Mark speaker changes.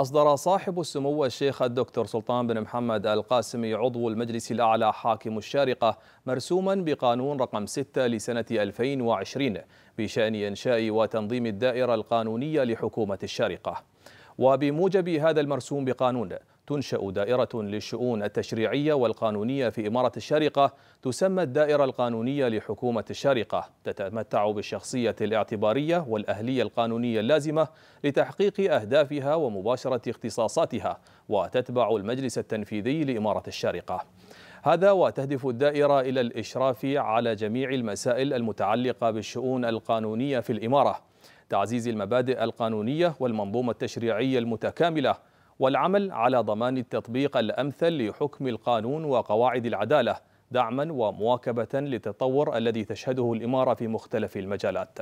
Speaker 1: أصدر صاحب السمو الشيخ الدكتور سلطان بن محمد القاسمي عضو المجلس الأعلى حاكم الشارقة مرسوما بقانون رقم 6 لسنة 2020 بشأن إنشاء وتنظيم الدائرة القانونية لحكومة الشارقة وبموجب هذا المرسوم بقانون تنشأ دائرة للشؤون التشريعية والقانونية في إمارة الشارقة تسمى الدائرة القانونية لحكومة الشارقة تتمتع بالشخصية الاعتبارية والأهلية القانونية اللازمة لتحقيق أهدافها ومباشرة اختصاصاتها وتتبع المجلس التنفيذي لإمارة الشارقة هذا وتهدف الدائرة إلى الإشراف على جميع المسائل المتعلقة بالشؤون القانونية في الإمارة تعزيز المبادئ القانونية والمنظومة التشريعية المتكاملة والعمل على ضمان التطبيق الأمثل لحكم القانون وقواعد العدالة دعما ومواكبة للتطور الذي تشهده الإمارة في مختلف المجالات